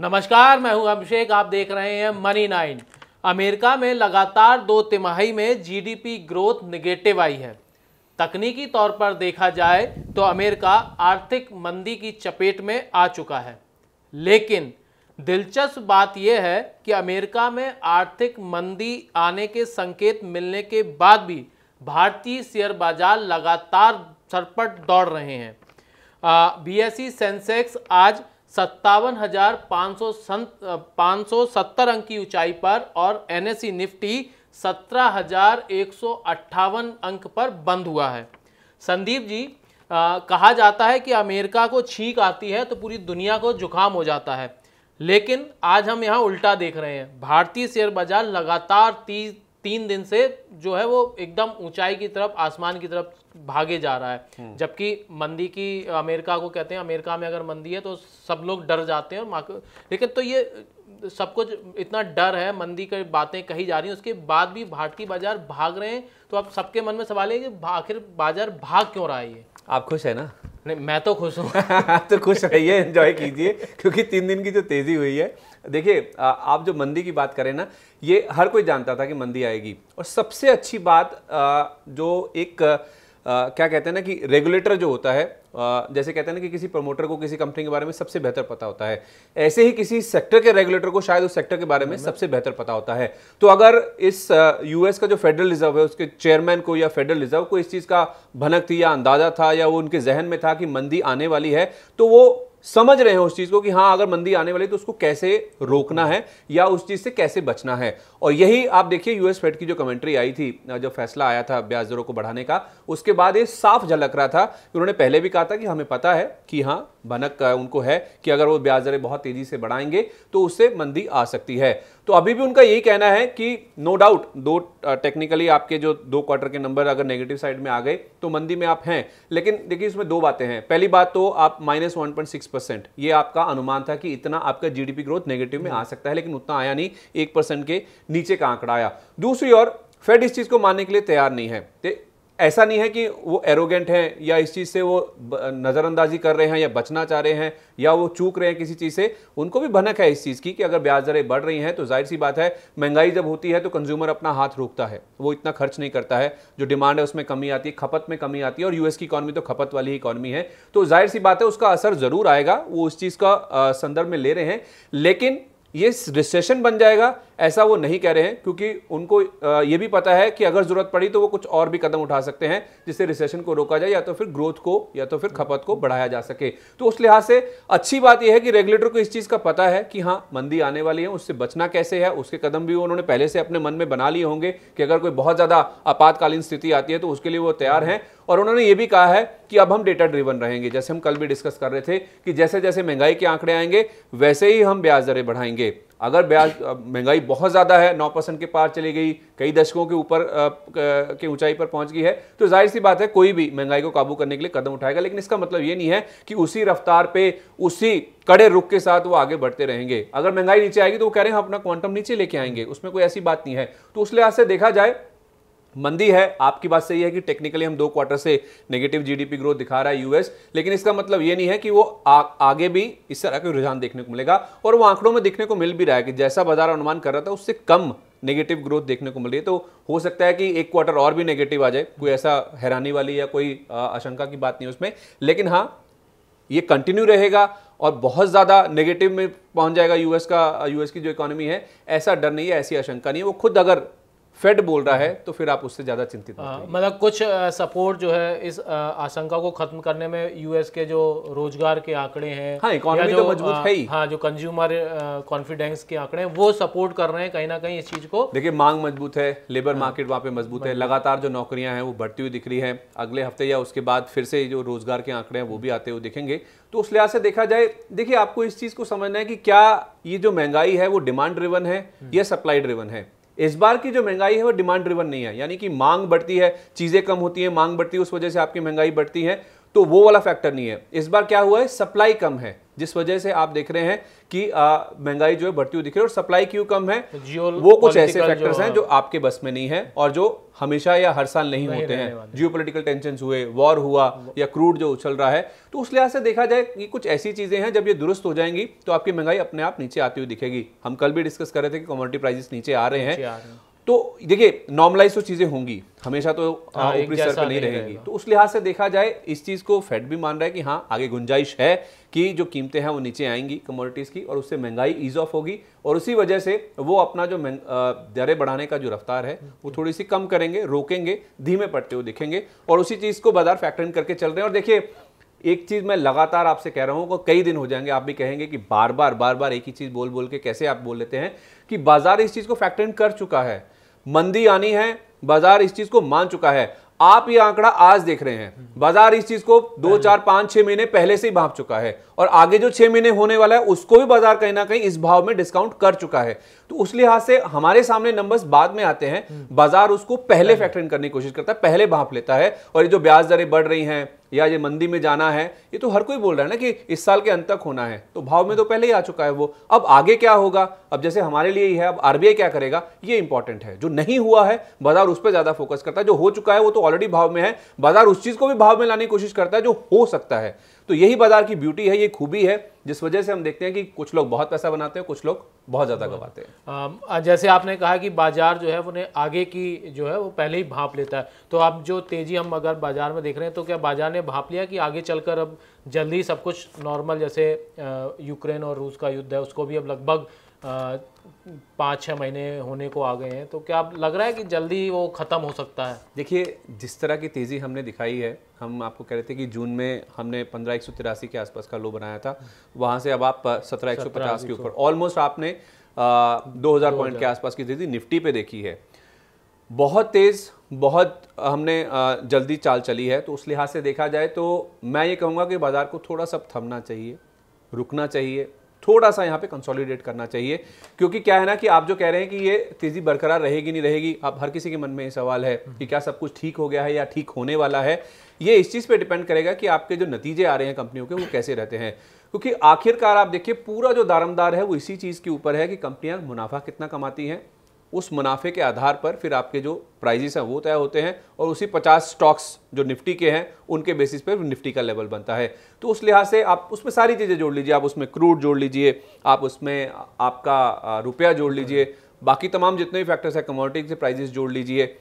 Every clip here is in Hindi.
नमस्कार मैं हूं अभिषेक आप देख रहे हैं मनी नाइन अमेरिका में लगातार दो तिमाही में जीडीपी ग्रोथ निगेटिव आई है तकनीकी तौर पर देखा जाए तो अमेरिका आर्थिक मंदी की चपेट में आ चुका है लेकिन दिलचस्प बात यह है कि अमेरिका में आर्थिक मंदी आने के संकेत मिलने के बाद भी भारतीय शेयर बाजार लगातार सरपट दौड़ रहे हैं बी सेंसेक्स e आज सत्तावन हज़ार पाँच सौ सत्तर अंक की ऊंचाई पर और सी e निफ्टी सत्रह हज़ार एक सौ अट्ठावन अंक पर बंद हुआ है संदीप जी आ, कहा जाता है कि अमेरिका को छींक आती है तो पूरी दुनिया को जुकाम हो जाता है लेकिन आज हम यहाँ उल्टा देख रहे हैं भारतीय शेयर बाजार लगातार ती, तीन दिन से जो है वो एकदम ऊंचाई की तरफ आसमान की तरफ भागे जा रहा है हम्म। जबकि मंदी की अमेरिका को कहते हैं अमेरिका में अगर मंदी है तो सब लोग डर जाते हैं और लेकिन तो ये सब कुछ इतना डर है मंदी की बातें कही जा रही हैं उसके बाद भी भारतीय बाजार भाग रहे हैं तो अब सबके मन में सवाल है कि आखिर बाजार भाग क्यों रहा है ये आप खुश है ना नहीं मैं तो खुश हूँ आप तो खुश रहिए एंजॉय कीजिए क्योंकि तीन दिन की जो तेज़ी हुई है देखिए आप जो मंदी की बात करें ना ये हर कोई जानता था कि मंदी आएगी और सबसे अच्छी बात जो एक आ, क्या कहते हैं ना कि रेगुलेटर जो होता है आ, जैसे कहते हैं ना कि किसी प्रमोटर को किसी कंपनी के बारे में सबसे बेहतर पता होता है ऐसे ही किसी सेक्टर के रेगुलेटर को शायद उस सेक्टर के बारे में सबसे बेहतर पता होता है तो अगर इस यूएस का जो फेडरल रिजर्व है उसके चेयरमैन को या फेडरल रिजर्व को इस चीज़ का भनक थी या अंदाजा था या वो उनके जहन में था कि मंदी आने वाली है तो वो समझ रहे हैं उस चीज़ को कि हाँ अगर मंदी आने वाली तो उसको कैसे रोकना है या उस चीज़ से कैसे बचना है और यही आप देखिए यूएस फेड की जो कमेंट्री आई थी जब फैसला आया था ब्याज दरों को बढ़ाने का उसके बाद ये साफ झलक रहा था उन्होंने पहले भी कहा था कि हमें पता है कि हाँ भनक उनको है कि अगर वो ब्याज दरें बहुत तेज़ी से बढ़ाएंगे तो उससे मंदी आ सकती है तो अभी भी उनका यही कहना है कि नो डाउट दो टेक्निकली आपके जो दो क्वार्टर के नंबर अगर नेगेटिव साइड में आ गए तो मंदी में आप हैं लेकिन देखिए इसमें दो बातें हैं पहली बात तो आप minus one point six percent ये आपका अनुमान था कि इतना आपका जीडीपी ग्रोथ नेगेटिव में आ सकता है लेकिन उतना आया नहीं एक परसेंट के नीचे का आंकड़ा आया दूसरी ओर फेड इस चीज़ को मानने के लिए तैयार नहीं है ऐसा नहीं है कि वो एरोगेंट हैं या इस चीज़ से वो नज़रअंदाजी कर रहे हैं या बचना चाह रहे हैं या वो चूक रहे हैं किसी चीज़ से उनको भी भनक है इस चीज़ की कि अगर ब्याज दरें बढ़ रही हैं तो जाहिर सी बात है महंगाई जब होती है तो कंज्यूमर अपना हाथ रोकता है वो इतना खर्च नहीं करता है जो डिमांड है उसमें कमी आती है खपत में कमी आती है और यूएस की इकॉनमी तो खपत वाली इकॉनमी है तो जाहिर सी बात है उसका असर ज़रूर आएगा वो उस चीज़ का संदर्भ में ले रहे हैं लेकिन ये रिसेशन बन जाएगा ऐसा वो नहीं कह रहे हैं क्योंकि उनको ये भी पता है कि अगर ज़रूरत पड़ी तो वो कुछ और भी कदम उठा सकते हैं जिससे रिसेशन को रोका जाए या तो फिर ग्रोथ को या तो फिर खपत को बढ़ाया जा सके तो उस लिहाज से अच्छी बात यह है कि रेगुलेटर को इस चीज़ का पता है कि हाँ मंदी आने वाली है उससे बचना कैसे है उसके कदम भी उन्होंने पहले से अपने मन में बना लिए होंगे कि अगर कोई बहुत ज़्यादा आपातकालीन स्थिति आती है तो उसके लिए वो तैयार हैं और उन्होंने ये भी कहा है कि अब हम डेटा ड्रिवन रहेंगे जैसे हम कल भी डिस्कस कर रहे थे कि जैसे जैसे महंगाई के आंकड़े आएंगे वैसे ही हम ब्याज दरें बढ़ाएंगे अगर ब्याज महंगाई बहुत ज़्यादा है नौ परसेंट के पार चली गई कई दशकों के ऊपर के ऊंचाई पर पहुंच गई है तो जाहिर सी बात है कोई भी महंगाई को काबू करने के लिए कदम उठाएगा लेकिन इसका मतलब ये नहीं है कि उसी रफ्तार पे उसी कड़े रुख के साथ वो आगे बढ़ते रहेंगे अगर महंगाई नीचे आएगी तो वो कह रहे हैं अपना क्वांटम नीचे लेके आएंगे उसमें कोई ऐसी बात नहीं है तो उस लिहाज से देखा जाए मंदी है आपकी बात सही है कि टेक्निकली हम दो क्वार्टर से नेगेटिव जीडीपी ग्रोथ दिखा रहा है यूएस लेकिन इसका मतलब ये नहीं है कि वो आ, आगे भी इस तरह का रुझान देखने को मिलेगा और वो आंकड़ों में देखने को मिल भी रहा है कि जैसा बाजार अनुमान कर रहा था उससे कम नेगेटिव ग्रोथ देखने को मिल रही है तो हो सकता है कि एक क्वार्टर और भी नेगेटिव आ जाए कोई ऐसा हैरानी वाली या कोई आशंका की बात नहीं उसमें लेकिन हाँ ये कंटिन्यू रहेगा और बहुत ज़्यादा नेगेटिव में पहुंच जाएगा यूएस का यूएस की जो इकोनॉमी है ऐसा डर नहीं है ऐसी आशंका नहीं है वो खुद अगर फेड बोल रहा है तो फिर आप उससे ज़्यादा चिंतित हाँ, मतलब कुछ सपोर्ट जो है इस आशंका को खत्म करने में यूएस के जो रोजगार के आंकड़े हैं हाँ तो मजबूत है ही हाँ जो कंज्यूमर कॉन्फिडेंस के आंकड़े हैं वो सपोर्ट कर रहे हैं कहीं ना कहीं इस चीज़ को देखिए मांग मजबूत है लेबर मार्केट हाँ। वहाँ पे मजबूत है लगातार जो नौकरियां हैं वो बढ़ती हुई दिख रही है अगले हफ्ते या उसके बाद फिर से जो रोजगार के आंकड़े हैं वो भी आते हुए दिखेंगे तो उस लिहाज से देखा जाए देखिए आपको इस चीज़ को समझना है कि क्या ये जो महंगाई है वो डिमांड ड्रिवन है हम्म। या सप्लाई ड्रिवन है इस बार की जो महंगाई है वो डिमांड ड्रिवन नहीं है यानी कि मांग बढ़ती है चीज़ें कम होती है मांग बढ़ती है उस वजह से आपकी महंगाई बढ़ती है तो वो वाला फैक्टर नहीं है इस बार क्या हुआ है सप्लाई कम है जिस वजह से आप देख रहे हैं कि महंगाई जो है बढ़ती हुई दिख रही है और सप्लाई क्यों कम है तो वो कुछ ऐसे फैक्टर्स हैं हाँ। जो आपके बस में नहीं है और जो हमेशा या हर साल नहीं, होते हैं जियो पोलिटिकल टेंशन हुए वॉर हुआ या क्रूड जो उछल रहा है तो उस लिहाज से देखा जाए कि कुछ ऐसी चीज़ें हैं जब ये दुरुस्त हो जाएंगी तो आपकी महंगाई अपने आप नीचे आती हुई दिखेगी हम कल भी डिस्कस कर रहे थे कि कॉमोडिटी प्राइजेस नीचे आ रहे हैं तो देखिए नॉर्मलाइज तो चीज़ें होंगी हमेशा तो हाँ, हाँ, ऊपरी स्तर पर नहीं रहेंगी तो उस लिहाज से देखा जाए इस चीज़ को फेड भी मान रहा है कि हाँ आगे गुंजाइश है कि जो कीमतें हैं वो नीचे आएंगी कमोडिटीज़ की और उससे महंगाई ईज ऑफ होगी और उसी वजह से वो अपना जो दरें बढ़ाने का जो रफ्तार है वो हम्म। थोड़ी सी कम करेंगे रोकेंगे धीमे पड़ते हुए दिखेंगे और उसी चीज़ को बाजार फैक्टर इन करके चल रहे हैं और देखिए एक चीज़ मैं लगातार आपसे कह रहा हूँ कई दिन हो जाएंगे आप भी कहेंगे कि बार बार बार बार एक ही चीज़ बोल बोल के कैसे आप बोल लेते हैं कि बाजार इस चीज़ को फैक्टर इन कर चुका है मंदी आनी है बाजार इस चीज़ को मान चुका है आप ये आंकड़ा आज देख रहे हैं बाजार इस चीज को दो चार पांच छह महीने पहले से ही भाप चुका है और आगे जो छह महीने होने वाला है उसको भी बाजार कहीं ना कहीं इस भाव में डिस्काउंट कर चुका है तो उस लिहाज से हमारे सामने नंबर्स बाद में आते हैं हम्म। बाजार उसको पहले फैक्टर इन करने की कोशिश करता है पहले भाप लेता है और ये जो ब्याज दरें बढ़ रही हैं या ये मंदी में जाना है ये तो हर कोई बोल रहा है ना कि इस साल के अंत तक होना है तो भाव में तो पहले ही आ चुका है वो अब आगे क्या होगा अब जैसे हमारे लिए ही है अब आरबीआई क्या करेगा ये इंपॉर्टेंट है जो नहीं हुआ है बाजार उस पर ज़्यादा फोकस करता है जो हो चुका है वो तो ऑलरेडी भाव में है बाजार उस चीज़ को भी भाव में लाने की कोशिश करता है जो हो सकता है तो यही बाजार की ब्यूटी है ये खूबी है जिस वजह से हम देखते हैं कि कुछ लोग बहुत पैसा बनाते हैं कुछ लोग बहुत ज़्यादा गंवाते हैं जैसे आपने कहा कि बाजार जो है उन्हें आगे की जो है वो पहले ही भाप लेता है तो अब जो तेज़ी हम अगर बाजार में देख रहे हैं तो क्या बाजार ने भाप लिया कि आगे चलकर अब जल्दी सब कुछ नॉर्मल जैसे यूक्रेन और रूस का युद्ध है उसको भी अब लगभग पाँच छः महीने होने को आ गए हैं तो क्या लग रहा है कि जल्दी वो ख़त्म हो सकता है देखिए जिस तरह की तेज़ी हमने दिखाई है हम आपको कह रहे थे कि जून में हमने पंद्रह एक सौ तिरासी के आसपास का लो बनाया था वहाँ से अब आप सत्रह एक सौ पचास के ऊपर ऑलमोस्ट आपने दो हज़ार पॉइंट के आसपास की तेज़ी निफ्टी पे देखी है बहुत तेज़ बहुत हमने जल्दी चाल चली है तो उस लिहाज से देखा जाए तो मैं ये कहूँगा कि बाज़ार को थोड़ा सा थमना चाहिए रुकना चाहिए थोड़ा सा यहाँ पे कंसोलिडेट करना चाहिए क्योंकि क्या है ना कि आप जो कह रहे हैं कि ये तेजी बरकरार रहेगी नहीं रहेगी आप हर किसी के मन में ये सवाल है कि क्या सब कुछ ठीक हो गया है या ठीक होने वाला है ये इस चीज़ पे डिपेंड करेगा कि आपके जो नतीजे आ रहे हैं कंपनियों के वो कैसे रहते हैं क्योंकि आखिरकार आप देखिए पूरा जो दारमदार है वो इसी चीज़ के ऊपर है कि कंपनियां मुनाफा कितना कमाती हैं उस मुनाफे के आधार पर फिर आपके जो प्राइजेस हैं वो तय होते हैं और उसी 50 स्टॉक्स जो निफ्टी के हैं उनके बेसिस पर निफ्टी का लेवल बनता है तो उस लिहाज से आप उसमें सारी चीज़ें जोड़ लीजिए आप उसमें क्रूड जोड़ लीजिए आप उसमें आपका रुपया जोड़ लीजिए बाकी तमाम जितने भी फैक्टर्स हैं कमोडिटी के प्राइजेस जोड़ लीजिए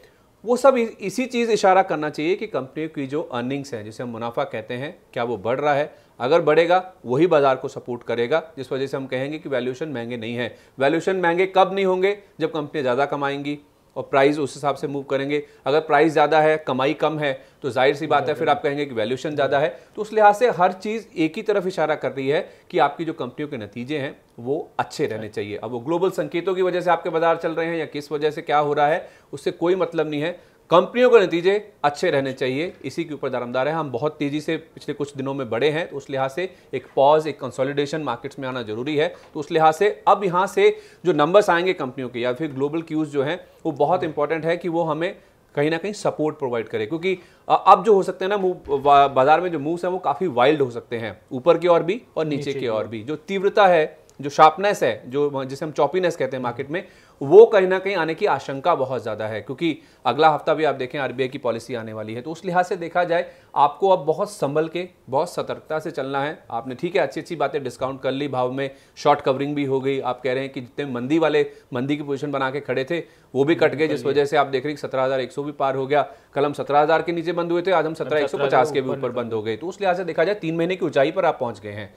वो सब इसी चीज़ इशारा करना चाहिए कि कंपनी की जो अर्निंग्स हैं जिसे हम मुनाफा कहते हैं क्या वो बढ़ रहा है अगर बढ़ेगा वही बाजार को सपोर्ट करेगा जिस वजह से हम कहेंगे कि वैल्यूशन महंगे नहीं है वैल्यूशन महंगे कब नहीं होंगे जब कंपनियाँ ज़्यादा कमाएंगी और प्राइस उस हिसाब से मूव करेंगे अगर प्राइस ज़्यादा है कमाई कम है तो जाहिर सी बात है फिर आप कहेंगे कि वैल्यूशन ज़्यादा है तो उस लिहाज से हर चीज़ एक ही तरफ इशारा कर रही है कि आपकी जो कंपनियों के नतीजे हैं वो अच्छे रहने चाहिए अब वो ग्लोबल संकेतों की वजह से आपके बाजार चल रहे हैं या किस वजह से क्या हो रहा है उससे कोई मतलब नहीं है कंपनियों के नतीजे अच्छे रहने चाहिए इसी के ऊपर दरमदार है हम बहुत तेज़ी से पिछले कुछ दिनों में बढ़े हैं तो उस लिहाज से एक पॉज एक कंसोलिडेशन मार्केट्स में आना जरूरी है तो उस लिहाज से अब यहाँ से जो नंबर्स आएंगे कंपनियों के या फिर ग्लोबल क्यूज़ जो हैं वो बहुत इंपॉर्टेंट है कि वो हमें कहीं ना कहीं सपोर्ट प्रोवाइड करे क्योंकि अब जो हो सकते हैं ना मूव बाजार में जो मूव्स हैं वो काफ़ी वाइल्ड हो सकते हैं ऊपर की ओर भी और नीचे, नीचे की ओर भी जो तीव्रता है जो शार्पनेस है जो जिसे हम चौपीनेस कहते हैं मार्केट में वो कहीं ना कहीं आने की आशंका बहुत ज़्यादा है क्योंकि अगला हफ्ता भी आप देखें आरबीआई की पॉलिसी आने वाली है तो उस लिहाज से देखा जाए आपको अब बहुत संभल के बहुत सतर्कता से चलना है आपने ठीक है अच्छी अच्छी बातें डिस्काउंट कर ली भाव में शॉर्ट कवरिंग भी हो गई आप कह रहे हैं कि जितने मंदी वाले मंदी की पोजिशन बना के खड़े थे वो भी कट गए जिस वजह से आप देख रहे हैं सत्रह हजार एक सौ भी पार हो गया कल हम सत्रह के नीचे बंद हुए थे आज हम सत्रह एक सौ पचास के भी ऊपर बंद हो गए तो उस लिहाज से देखा जाए तीन महीने की ऊंचाई पर आप पहुँच गए हैं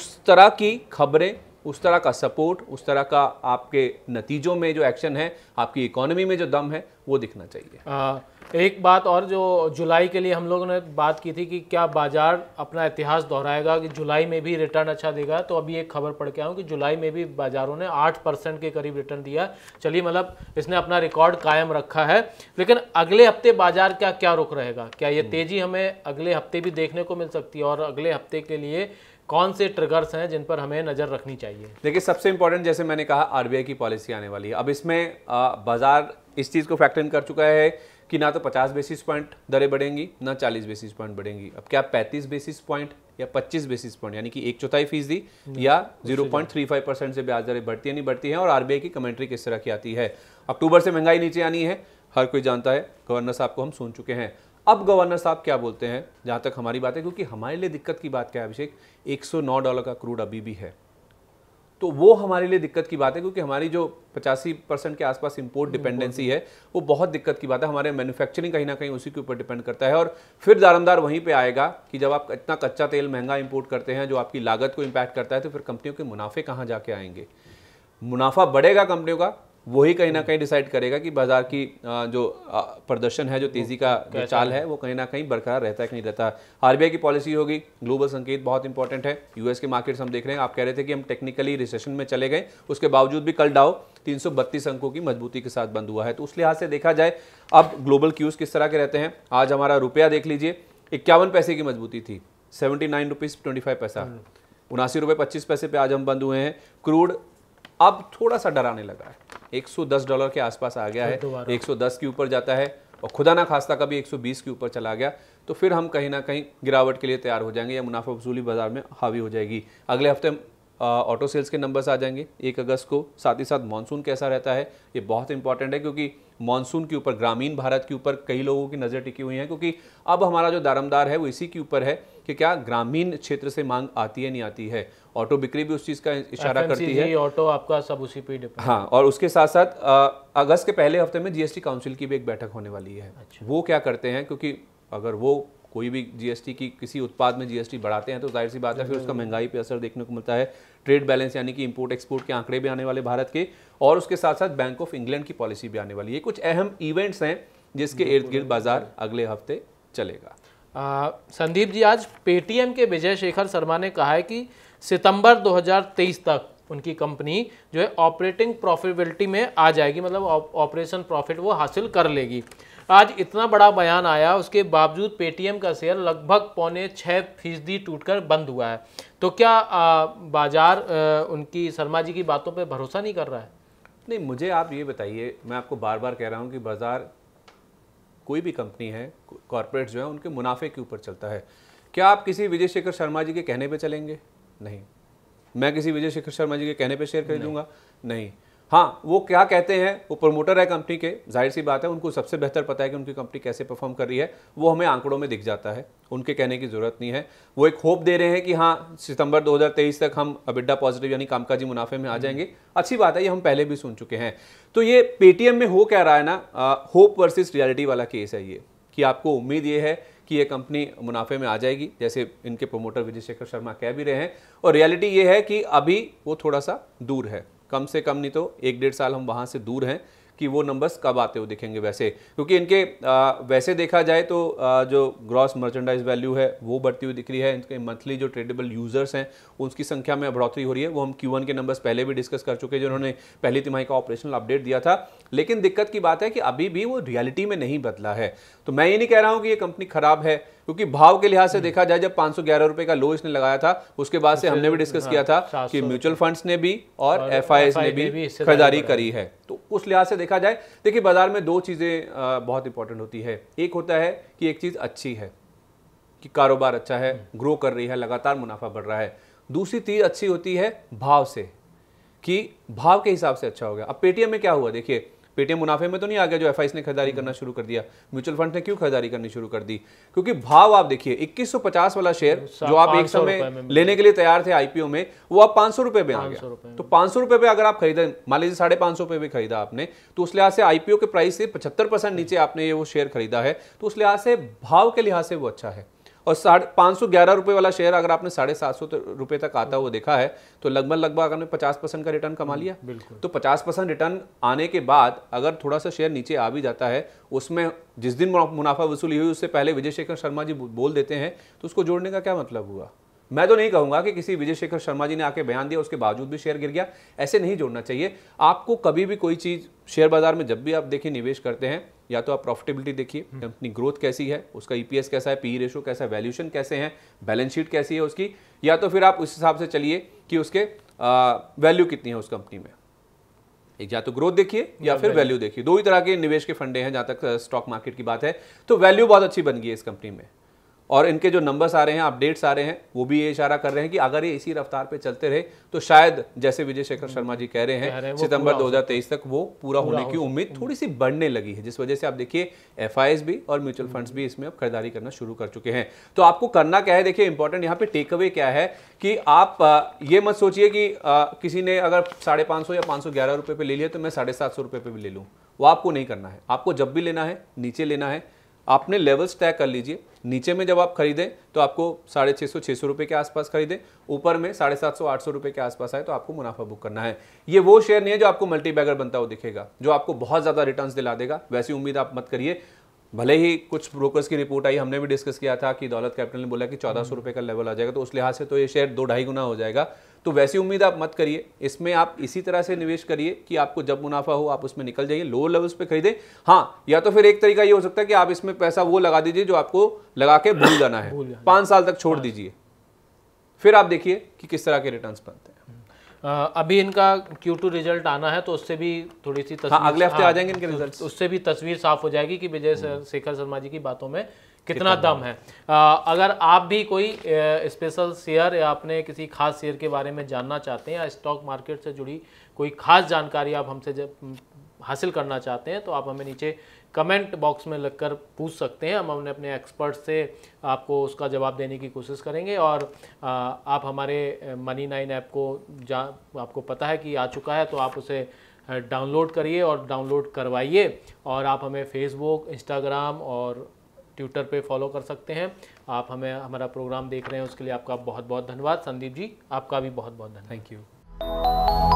उस तरह की खबरें उस तरह का सपोर्ट उस तरह का आपके नतीजों में जो एक्शन है आपकी इकोनॉमी में जो दम है वो दिखना चाहिए आ, एक बात और जो जुलाई के लिए हम लोगों ने बात की थी कि क्या बाजार अपना इतिहास दोहराएगा कि जुलाई में भी रिटर्न अच्छा देगा तो अभी एक खबर पढ़ के आऊँ कि जुलाई में भी बाजारों ने आठ परसेंट के करीब रिटर्न दिया चलिए मतलब इसने अपना रिकॉर्ड कायम रखा है लेकिन अगले हफ्ते बाजार का क्या रुक रहेगा क्या ये हम्म। तेज़ी हमें अगले हफ्ते भी देखने को मिल सकती है और अगले हफ्ते के लिए कौन से ट्रिगर्स हैं जिन पर हमें नज़र रखनी चाहिए देखिए सबसे इंपॉर्टेंट जैसे मैंने कहा आरबीआई की पॉलिसी आने वाली है अब इसमें बाज़ार इस चीज़ को फैक्टर इन कर चुका है कि ना तो 50 बेसिस पॉइंट दरें बढ़ेंगी ना 40 बेसिस पॉइंट बढ़ेंगी अब क्या 35 बेसिस पॉइंट या 25 बेसिस पॉइंट यानी कि एक चौथाई फीसदी या 0.35 परसेंट से ब्याज दरें बढ़ती है नहीं बढ़ती हैं और आरबीआई की कमेंट्री किस तरह की आती है अक्टूबर से महंगाई नीचे आनी है हर कोई जानता है गवर्नर साहब को हम सुन चुके हैं अब गवर्नर साहब क्या बोलते हैं जहाँ तक हमारी बात है क्योंकि हमारे लिए दिक्कत की बात क्या है अभिषेक 109 डॉलर का क्रूड अभी भी है तो वो हमारे लिए दिक्कत की बात है क्योंकि हमारी जो पचासी परसेंट के आसपास इंपोर्ट डिपेंडेंसी है वो बहुत दिक्कत की बात है हमारे मैन्युफैक्चरिंग कहीं ना कहीं उसी के ऊपर डिपेंड करता है और फिर दारमदार वहीं पे आएगा कि जब आप इतना कच्चा तेल महंगा इंपोर्ट करते हैं जो आपकी लागत को इम्पैक्ट करता है तो फिर कंपनियों के मुनाफे कहाँ जाके आएंगे मुनाफा बढ़ेगा कंपनियों का वही कहीं ना कहीं डिसाइड करेगा कि बाजार की जो प्रदर्शन है जो तेजी का जो चाल है वो कहीं ना कहीं बरकरार रहता है कि नहीं रहता आरबीआई की पॉलिसी होगी ग्लोबल संकेत बहुत इंपॉर्टेंट है यूएस के मार्केट्स हम देख रहे हैं आप कह रहे थे कि हम टेक्निकली रिसेशन में चले गए उसके बावजूद भी कल डाउ तीन अंकों की मजबूती के साथ बंद हुआ है तो उस लिहाज से देखा जाए अब ग्लोबल क्यूज किस तरह के रहते हैं आज हमारा रुपया देख लीजिए इक्यावन पैसे की मजबूती थी seventy nine rupees twenty five पैसा हम्म। उनासी रुपये पच्चीस पैसे पे आज हम बंद हुए हैं क्रूड अब थोड़ा सा डराने लगा है 110 डॉलर के आसपास आ गया है 110 के ऊपर जाता है और खुदा ना खास्ता कभी 120 के ऊपर चला गया तो फिर हम कहीं ना कहीं गिरावट के लिए तैयार हो जाएंगे या मुनाफा वसूली बाजार में हावी हो जाएगी अगले हफ्ते ऑटो सेल्स के नंबर्स आ जाएंगे एक अगस्त को साथ ही साथ मानसून कैसा रहता है ये बहुत इंपॉर्टेंट है क्योंकि मानसून के ऊपर ग्रामीण भारत के ऊपर कई लोगों की नज़र टिकी हुई है क्योंकि अब हमारा जो दारमदार है वो इसी के ऊपर है कि क्या ग्रामीण क्षेत्र से मांग आती है नहीं आती है ऑटो बिक्री भी उस चीज़ का इशारा करती है ऑटो आपका सब उसी पे हाँ और उसके साथ साथ अगस्त के पहले हफ्ते में जीएसटी काउंसिल की भी एक बैठक होने वाली है अच्छा। वो क्या करते हैं क्योंकि अगर वो कोई भी जीएसटी की किसी उत्पाद में जीएसटी बढ़ाते हैं तो जाहिर सी बात है फिर उसका हम्म। महंगाई पे असर देखने को मिलता है ट्रेड बैलेंस यानी कि इंपोर्ट एक्सपोर्ट के आंकड़े भी आने वाले भारत के और उसके साथ साथ बैंक ऑफ इंग्लैंड की पॉलिसी भी आने वाली है कुछ अहम इवेंट्स हैं जिसके इर्द गिर्द बाजार अगले हफ्ते चलेगा संदीप जी आज पेटीएम के विजय शेखर शर्मा ने कहा है कि सितंबर 2023 तक उनकी कंपनी जो है ऑपरेटिंग प्रॉफिटेबिलिटी में आ जाएगी मतलब ऑपरेशन प्रॉफिट वो हासिल कर लेगी आज इतना बड़ा बयान आया उसके बावजूद पेटीएम का शेयर लगभग पौने छः फीसदी टूट बंद हुआ है तो क्या आ, बाजार आ, उनकी शर्मा जी की बातों पर भरोसा नहीं कर रहा है नहीं मुझे आप ये बताइए मैं आपको बार बार कह रहा हूँ कि बाज़ार कोई भी कंपनी है कॉरपोरेट जो है उनके मुनाफे के ऊपर चलता है क्या आप किसी विजय शेखर शर्मा जी के कहने पर चलेंगे नहीं मैं किसी विजय शेखर शर्मा जी के कहने पर शेयर खरीदूंगा नहीं हाँ वो क्या कहते हैं वो प्रमोटर है कंपनी के जाहिर सी बात है उनको सबसे बेहतर पता है कि उनकी कंपनी कैसे परफॉर्म कर रही है वो हमें आंकड़ों में दिख जाता है उनके कहने की ज़रूरत नहीं है वो एक होप दे रहे हैं कि हाँ सितंबर 2023 तक हम अबिड्डा पॉजिटिव यानी कामकाजी मुनाफे में आ जाएंगे हम्म। अच्छी बात है ये हम पहले भी सुन चुके हैं तो ये पेटीएम में हो क्या रहा है ना होप वर्सेज रियलिटी वाला केस है ये कि आपको उम्मीद ये है कि ये कंपनी मुनाफे में आ जाएगी जैसे इनके प्रोमोटर विजय शेखर शर्मा कह भी रहे हैं और रियलिटी ये है कि अभी वो थोड़ा सा दूर है कम से कम नहीं तो एक डेढ़ साल हम वहाँ से दूर हैं कि वो नंबर्स कब आते हुए दिखेंगे वैसे क्योंकि इनके आ, वैसे देखा जाए तो आ, जो ग्रॉस मर्चेंडाइज वैल्यू है वो बढ़ती हुई दिख रही है इनके मंथली जो ट्रेडेबल यूज़र्स हैं उनकी संख्या में बढ़ोतरी हो रही है वो हम क्यू के नंबर्स पहले भी डिस्कस कर चुके हैं जिन्होंने पहली तिमाही का ऑपरेशनल अपडेट दिया था लेकिन दिक्कत की बात है कि अभी भी वो रियलिटी में नहीं बदला है तो मैं ये नहीं कह रहा हूँ कि ये कंपनी ख़राब है क्योंकि भाव के लिहाज से हम्म। देखा जाए जब पांच रुपए का लो इसने लगाया था उसके बाद से हमने भी डिस्कस हाँ, किया था कि म्यूचुअल फंड्स ने भी और एफ ने भी खरीदारी करी है तो उस लिहाज से देखा जाए देखिए बाजार में दो चीज़ें बहुत इंपॉर्टेंट होती है एक होता है कि एक चीज़ अच्छी है कि कारोबार अच्छा है ग्रो हम्म। कर रही है लगातार मुनाफा बढ़ रहा है दूसरी चीज़ अच्छी होती है भाव से कि भाव के हिसाब से अच्छा हो गया अब पेटीएम में क्या हुआ देखिए पेटीएम मुनाफे में तो नहीं आ गया जो एफ ने खरीदारी करना शुरू कर दिया म्यूचुअल फंड ने क्यों खरीदारी करनी शुरू कर दी क्योंकि भाव आप देखिए 2150 वाला शेयर जो आप एक समय लेने के लिए तैयार थे आईपीओ में वो आप पांच सौ रुपए में आ गया तो पांच सौ रुपए पे अगर आप खरीदे मान लीजिए साढ़े पांच सौ रुपए भी खरीदा आपने तो उस लिहाज से आईपीओ के प्राइस से पचहत्तर परसेंट नीचे आपने ये वो शेयर खरीदा है तो उस लिहाज से भाव के लिहाज से वो अच्छा है और साढ़े पाँच सौ ग्यारह रुपये वाला शेयर अगर आपने साढ़े सात सौ रुपये तक आता हुआ देखा है तो लगभग लगभग अगर आपने पचास परसेंट का रिटर्न कमा हम्म, लिया बिल्कुल तो पचास परसेंट रिटर्न आने के बाद अगर थोड़ा सा शेयर नीचे आ भी जाता है उसमें जिस दिन मुनाफा वसूली हुई उससे पहले विजय शेखर शर्मा जी बोल देते हैं तो उसको जोड़ने का क्या मतलब हुआ मैं तो नहीं कहूंगा कि किसी विजय शेखर शर्मा जी ने आके बयान दिया उसके बावजूद भी शेयर गिर गया ऐसे नहीं जोड़ना चाहिए आपको कभी भी कोई चीज़ शेयर बाजार में जब भी आप देखिए निवेश करते हैं या तो आप प्रॉफिटेबिलिटी देखिए कंपनी हम्म। ग्रोथ कैसी है उसका ईपीएस कैसा है पी रेशो e कैसा है वैल्यूशन कैसे है बैलेंस शीट कैसी है उसकी या तो फिर आप उस हिसाब से चलिए कि उसके वैल्यू कितनी है उस कंपनी में एक या तो ग्रोथ देखिए या फिर वैल्यू देखिए दो ही तरह के निवेश के फंडे हैं जहां तक स्टॉक मार्केट की बात है तो वैल्यू बहुत अच्छी बन गई है इस कंपनी में और इनके जो नंबर्स आ रहे हैं अपडेट्स आ रहे हैं वो भी ये इशारा कर रहे हैं कि अगर ये इसी रफ्तार पे चलते रहे तो शायद जैसे विजय शेखर शर्मा जी कह रहे हैं सितंबर 2023 तक वो पूरा होने की उम्मीद थोड़ी सी बढ़ने लगी है जिस वजह से आप देखिए एफ भी और म्यूचुअल फंड्स भी इसमें अब खरीदारी करना शुरू कर चुके हैं तो आपको करना क्या है देखिए इंपॉर्टेंट यहाँ पे टेक अवे क्या है कि आप ये मत सोचिए कि किसी ने अगर साढ़े या पाँच सौ ग्यारह पे ले लिया तो मैं साढ़े सात सौ पे भी ले लूँ वो आपको नहीं करना है आपको जब भी लेना है नीचे लेना है आपने लेवल्स तय कर लीजिए नीचे में जब आप खरीदें तो आपको साढ़े छः सौ छः सौ रुपये के आसपास खरीदें ऊपर में साढ़े सात सौ आठ सौ रुपये के आसपास आए तो आपको मुनाफा बुक करना है ये वो शेयर नहीं है जो आपको मल्टी बैगर बनता हुआ दिखेगा जो आपको बहुत ज़्यादा रिटर्न दिला देगा वैसी उम्मीद आप मत करिए भले ही कुछ ब्रोकर्स की रिपोर्ट आई हमने भी डिस्कस किया था कि दौलत कैपिटल ने बोला कि चौदह सौ रुपये का लेवल आ जाएगा तो उस लिहाज से तो ये शेयर दो ढाई गुना हो जाएगा तो वैसी उम्मीद आप मत करिए इसमें आप इसी तरह से निवेश करिए कि आपको जब मुनाफा हो आप उसमें निकल जाइए लोअर लेवल्स पे खरीदें हाँ या तो फिर एक तरीका ये हो सकता है कि आप इसमें पैसा वो लगा दीजिए जो आपको लगा के भूल जाना है भूल जाना। पाँच साल तक छोड़ हाँ। दीजिए फिर आप देखिए कि किस तरह के रिटर्न बनते हैं अभी इनका Q2 रिजल्ट आना है तो उससे भी थोड़ी सी हाँ, तस्वीर हाँ, अगले हफ्ते हाँ, आ जाएंगे इनके रिजल्ट तो उससे भी तस्वीर साफ हो जाएगी कि विजय हम्म। शेखर शर्मा जी की बातों में कितना दम है आ, अगर आप भी कोई स्पेशल शेयर या अपने किसी खास शेयर के बारे में जानना चाहते हैं या स्टॉक मार्केट से जुड़ी कोई खास जानकारी आप हमसे जब हम्म, हासिल करना चाहते हैं तो आप हमें नीचे कमेंट बॉक्स में लगकर पूछ सकते हैं हम अपने अपने एक्सपर्ट से आपको उसका जवाब देने की कोशिश करेंगे और आप हमारे मनी नाइन ऐप को जा आपको पता है कि आ चुका है तो आप उसे डाउनलोड करिए और डाउनलोड करवाइए और आप हमें फेसबुक इंस्टाग्राम और ट्विटर पे फॉलो कर सकते हैं आप हमें हमारा प्रोग्राम देख रहे हैं उसके लिए आपका बहुत बहुत धन्यवाद संदीप जी आपका भी बहुत बहुत धन्यवाद थैंक यू